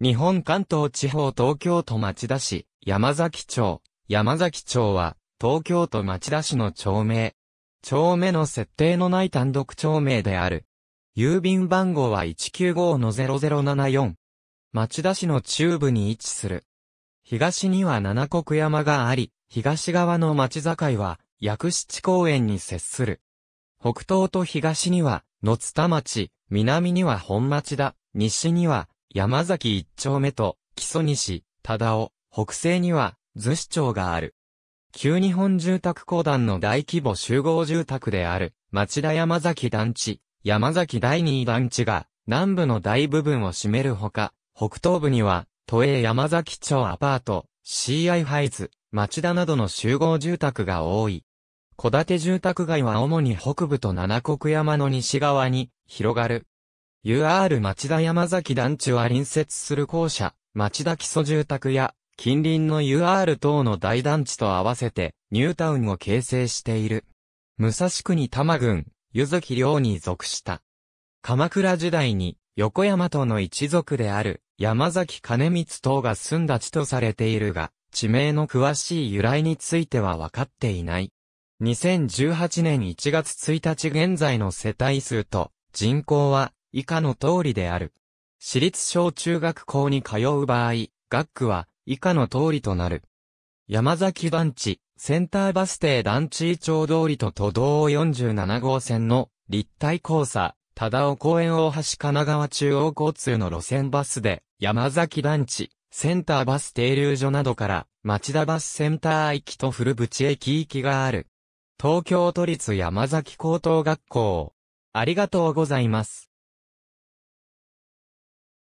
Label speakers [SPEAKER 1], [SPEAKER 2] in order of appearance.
[SPEAKER 1] 日本関東地方東京都町田市、山崎町。山崎町は、東京都町田市の町名。町名の設定のない単独町名である。郵便番号は195-0074。町田市の中部に位置する。東には七国山があり、東側の町境は、薬七公園に接する。北東と東には、野津田町、南には本町田、西には、山崎一丁目と、木曽西、忠尾、北西には、逗子町がある。旧日本住宅公団の大規模集合住宅である、町田山崎団地、山崎第二団地が、南部の大部分を占めるほか、北東部には、都営山崎町アパート、CI ハイズ、町田などの集合住宅が多い。戸建て住宅街は主に北部と七国山の西側に広がる。UR 町田山崎団地は隣接する校舎、町田基礎住宅や、近隣の UR 等の大団地と合わせて、ニュータウンを形成している。武蔵国多摩郡、湯崎領に属した。鎌倉時代に、横山との一族である、山崎兼光等が住んだ地とされているが、地名の詳しい由来については分かっていない。2018年1月1日現在の世帯数と人口は以下の通りである。私立小中学校に通う場合、学区は以下の通りとなる。山崎団地、センターバス停団地伊町通りと都道47号線の立体交差、忠尾公園大橋神奈川中央交通の路線バスで、山崎団地、センターバス停留所などから、町田バスセンター駅と古淵駅行きがある。東京都立山崎高等学校。ありがとうございます。